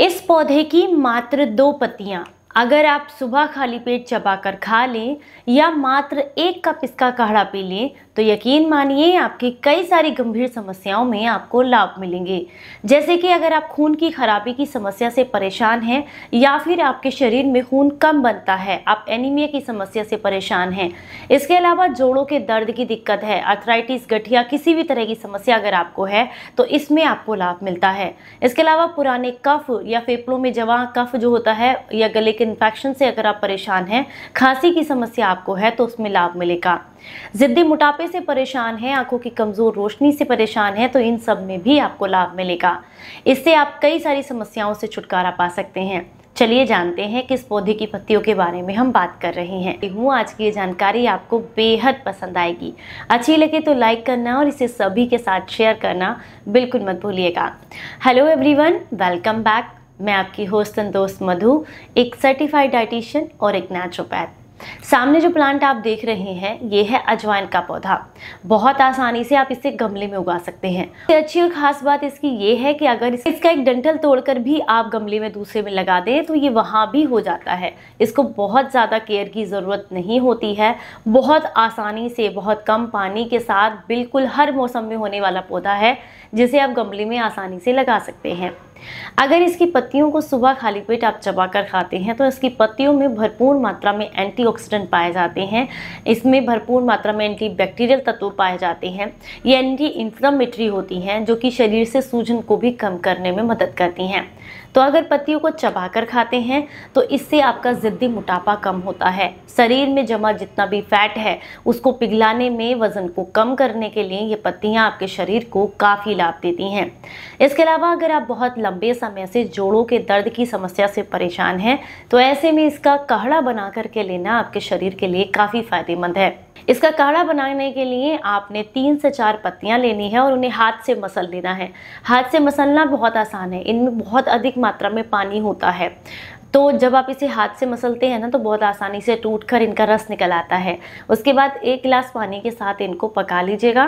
इस पौधे की मात्र दो पत्तियाँ अगर आप सुबह खाली पेट चबाकर खा लें या मात्र एक कप इसका काढ़ा पी लें तो यकीन मानिए आपकी कई सारी गंभीर समस्याओं में आपको लाभ मिलेंगे जैसे कि अगर आप खून की खराबी की समस्या से परेशान हैं या फिर आपके शरीर में खून कम बनता है आप एनीमिया की समस्या से परेशान हैं इसके अलावा जोड़ों के दर्द की दिक्कत है अर्थराइटिस गठिया किसी भी तरह की समस्या अगर आपको है तो इसमें आपको लाभ मिलता है इसके अलावा पुराने कफ या फेफड़ों में जवा कफ जो होता है या गले एक इन्फेक्शन से अगर आप परेशान हैं खांसी की समस्या आपको है तो उसमें लाभ मिलेगा ज़िद्दी मोटापे से परेशान हैं आंखों की कमज़ोर रोशनी से परेशान हैं तो इन सब में भी आपको लाभ मिलेगा इससे आप कई सारी समस्याओं से छुटकारा पा सकते हैं चलिए जानते हैं किस पौधे की पत्तियों के बारे में हम बात कर रहे हैं हूँ आज की ये जानकारी आपको बेहद पसंद आएगी अच्छी लगे तो लाइक करना और इसे सभी के साथ शेयर करना बिल्कुल मत भूलिएगा हेलो एवरीवन वेलकम बैक मैं आपकी होस्ट एंड दोस्त मधु एक सर्टिफाइड डाइटिशियन और एक नेचुरोपैथ सामने जो प्लांट आप देख रहे हैं ये है अजवाइन का पौधा बहुत आसानी से आप इसे गमले में उगा सकते हैं तो अच्छी और खास बात इसकी ये है कि अगर इसका एक डंटल तोड़कर भी आप गमले में दूसरे में लगा दें तो ये वहाँ भी हो जाता है इसको बहुत ज़्यादा केयर की ज़रूरत नहीं होती है बहुत आसानी से बहुत कम पानी के साथ बिल्कुल हर मौसम में होने वाला पौधा है जिसे आप गमले में आसानी से लगा सकते हैं अगर इसकी पत्तियों को सुबह खाली पेट आप चबाकर खाते हैं तो इसकी पत्तियों में भरपूर मात्रा में एंटीऑक्सीडेंट पाए जाते हैं इसमें भरपूर मात्रा में एंटी बैक्टीरियल तत्व पाए जाते हैं ये एंटी इन्फ्लामेटरी होती हैं जो कि शरीर से सूजन को भी कम करने में मदद करती हैं तो अगर पत्तियों को चबाकर खाते हैं तो इससे आपका ज़िद्दी मोटापा कम होता है शरीर में जमा जितना भी फैट है उसको पिघलाने में वज़न को कम करने के लिए ये पत्तियाँ आपके शरीर को काफ़ी लाभ देती हैं इसके अलावा अगर आप बहुत लंबे समय से जोड़ों के दर्द की समस्या से परेशान हैं तो ऐसे में इसका काढ़ा बना करके लेना आपके शरीर के लिए काफ़ी फायदेमंद है इसका काढ़ा बनाने के लिए आपने तीन से चार पत्तियां लेनी है और उन्हें हाथ से मसल लेना है हाथ से मसलना बहुत आसान है इनमें बहुत अधिक मात्रा में पानी होता है तो जब आप इसे हाथ से मसलते हैं ना तो बहुत आसानी से टूट कर इनका रस निकल आता है उसके बाद एक गिलास पानी के साथ इनको पका लीजिएगा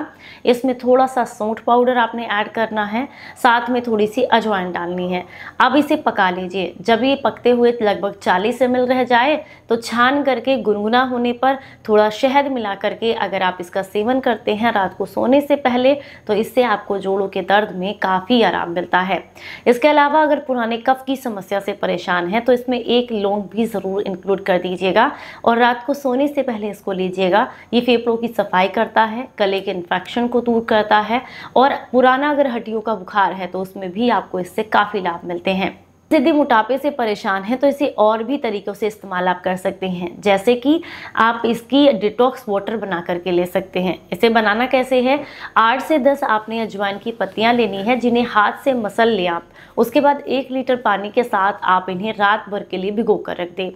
इसमें थोड़ा सा सौंठ पाउडर आपने ऐड करना है साथ में थोड़ी सी अजवाइन डालनी है अब इसे पका लीजिए जब ये पकते हुए लगभग चालीस एम रह जाए तो छान करके गुनगुना होने पर थोड़ा शहद मिला करके अगर आप इसका सेवन करते हैं रात को सोने से पहले तो इससे आपको जोड़ों के दर्द में काफ़ी आराम मिलता है इसके अलावा अगर पुराने कफ की समस्या से परेशान हैं तो इसमें एक लौंग भी ज़रूर इंक्लूड कर दीजिएगा और रात को सोने से पहले इसको लीजिएगा ये फेफड़ों की सफाई करता है गले के इन्फेक्शन को दूर करता है और पुराना अगर हड्डियों का बुखार है तो उसमें भी आपको इससे काफ़ी लाभ मिलते हैं यदि मोटापे से परेशान हैं तो इसे और भी तरीक़ों से इस्तेमाल आप कर सकते हैं जैसे कि आप इसकी डिटॉक्स वाटर बना करके ले सकते हैं इसे बनाना कैसे है आठ से दस आपने अजवाइन की पत्तियां लेनी है जिन्हें हाथ से मसल लें आप उसके बाद एक लीटर पानी के साथ आप इन्हें रात भर के लिए भिगो कर रख दें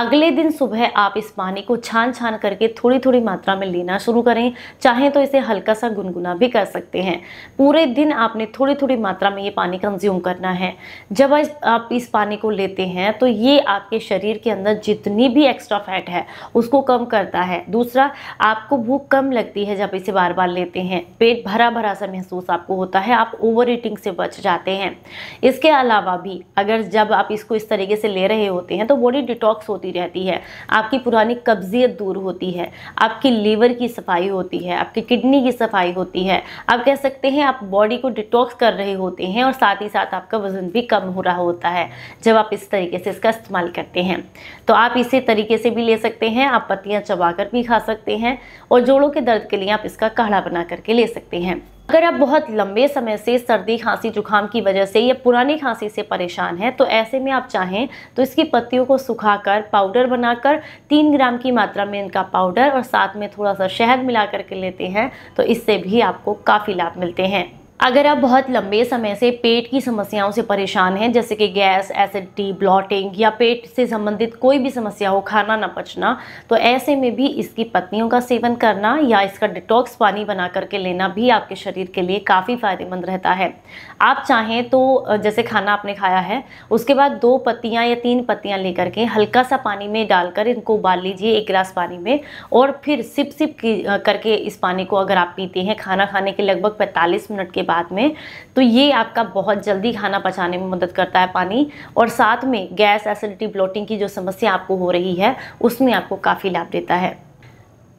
अगले दिन सुबह आप इस पानी को छान छान करके थोड़ी थोड़ी मात्रा में लेना शुरू करें चाहें तो इसे हल्का सा गुनगुना भी कर सकते हैं पूरे दिन आपने थोड़ी थोड़ी मात्रा में ये पानी कंज्यूम करना है जब आप इस पानी को लेते हैं तो ये आपके शरीर के अंदर जितनी भी एक्स्ट्रा फैट है उसको कम करता है दूसरा आपको भूख कम लगती है जब इसे बार बार लेते हैं पेट भरा भरा सा महसूस आपको होता है आप ओवर ईटिंग से बच जाते हैं इसके अलावा भी अगर जब आप इसको इस तरीके से ले रहे होते हैं तो बॉडी डिटॉक्स होती रहती है आपकी पुरानी कब्जियत दूर होती है आपकी लीवर की सफाई होती है आपकी किडनी की सफाई होती है आप कह सकते हैं आप बॉडी को डिटॉक्स कर रहे होते हैं और साथ ही साथ आपका वजन भी कम हो रहा होता होता है जब आप इस तरीके से इसका इस्तेमाल करते हैं तो आप इसे तरीके से भी ले सकते हैं आप पत्तियाँ चबाकर भी खा सकते हैं और जोड़ों के दर्द के लिए आप इसका काढ़ा बना करके ले सकते हैं अगर आप बहुत लंबे समय से सर्दी खांसी जुखाम की वजह से या पुरानी खांसी से परेशान हैं तो ऐसे में आप चाहें तो इसकी पत्तियों को सुखाकर पाउडर बनाकर तीन ग्राम की मात्रा में इनका पाउडर और साथ में थोड़ा सा शहद मिलाकर के लेते हैं तो इससे भी आपको काफ़ी लाभ मिलते हैं अगर आप बहुत लंबे समय से पेट की समस्याओं से परेशान हैं जैसे कि गैस एसिडिटी ब्लॉटिंग या पेट से संबंधित कोई भी समस्या हो खाना ना पचना तो ऐसे में भी इसकी पत्नियों का सेवन करना या इसका डिटॉक्स पानी बना करके लेना भी आपके शरीर के लिए काफ़ी फ़ायदेमंद रहता है आप चाहें तो जैसे खाना आपने खाया है उसके बाद दो पत्तियाँ या तीन पत्तियाँ लेकर के हल्का सा पानी में डालकर इनको उबाल लीजिए एक गिलास पानी में और फिर सिप सिप करके इस पानी को अगर आप पीते हैं खाना खाने के लगभग पैंतालीस मिनट के बाद बाद में तो ये आपका बहुत जल्दी खाना पचाने में मदद करता है पानी और साथ में गैस एसिडिटी ब्लोटिंग की जो समस्या आपको हो रही है उसमें आपको काफ़ी लाभ देता है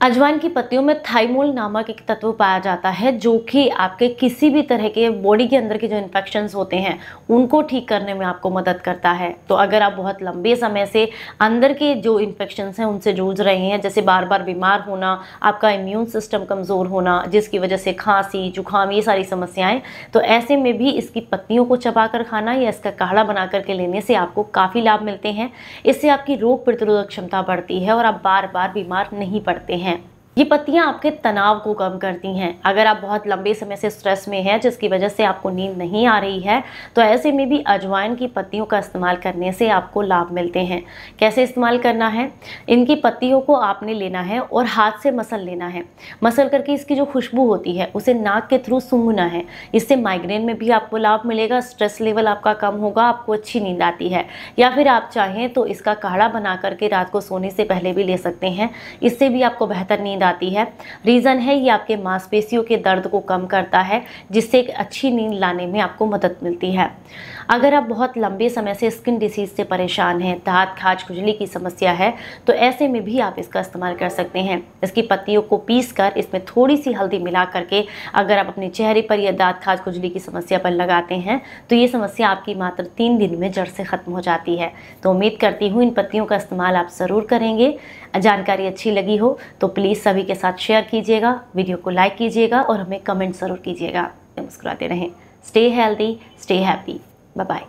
अजवाइन की पत्तियों में थाइमोल नामक एक तत्व पाया जाता है जो कि आपके किसी भी तरह के बॉडी के अंदर के जो इन्फेक्शन होते हैं उनको ठीक करने में आपको मदद करता है तो अगर आप बहुत लंबे समय से अंदर के जो इन्फेक्शन हैं उनसे जूझ रहे हैं जैसे बार बार बीमार होना आपका इम्यून सिस्टम कमज़ोर होना जिसकी वजह से खांसी जुकाम ये सारी समस्याएँ तो ऐसे में भी इसकी पत्तियों को चबा कर खाना या इसका काढ़ा बना करके लेने से आपको काफ़ी लाभ मिलते हैं इससे आपकी रोग प्रतिरोधक क्षमता बढ़ती है और आप बार बार बीमार नहीं पड़ते हैं ये पत्तियाँ आपके तनाव को कम करती हैं अगर आप बहुत लंबे समय से स्ट्रेस में हैं जिसकी वजह से आपको नींद नहीं आ रही है तो ऐसे में भी अजवाइन की पत्तियों का इस्तेमाल करने से आपको लाभ मिलते हैं कैसे इस्तेमाल करना है इनकी पत्तियों को आपने लेना है और हाथ से मसल लेना है मसल करके इसकी जो खुशबू होती है उसे नाक के थ्रू सूंघना है इससे माइग्रेन में भी आपको लाभ मिलेगा स्ट्रेस लेवल आपका कम होगा आपको अच्छी नींद आती है या फिर आप चाहें तो इसका काढ़ा बना करके रात को सोने से पहले भी ले सकते हैं इससे भी आपको बेहतर नींद नींद आती है रीज़न है ये आपके मांसपेशियों के दर्द को कम करता है जिससे एक अच्छी नींद लाने में आपको मदद मिलती है अगर आप बहुत लंबे समय से स्किन डिसीज़ से परेशान हैं दाँत खाज खुजली की समस्या है तो ऐसे में भी आप इसका इस्तेमाल कर सकते हैं इसकी पत्तियों को पीस कर इसमें थोड़ी सी हल्दी मिला करके अगर आप अपने चेहरे पर या दाँत खाज खुजली की समस्या पर लगाते हैं तो ये समस्या आपकी मात्र तीन दिन में जड़ से ख़त्म हो जाती है तो उम्मीद करती हूँ इन पत्तियों का इस्तेमाल आप ज़रूर करेंगे जानकारी अच्छी लगी हो तो प्लीज़ सभी के साथ शेयर कीजिएगा वीडियो को लाइक कीजिएगा और हमें कमेंट ज़रूर कीजिएगा मुस्कुराते रहें स्टे हेल्दी स्टे हैप्पी 拜拜。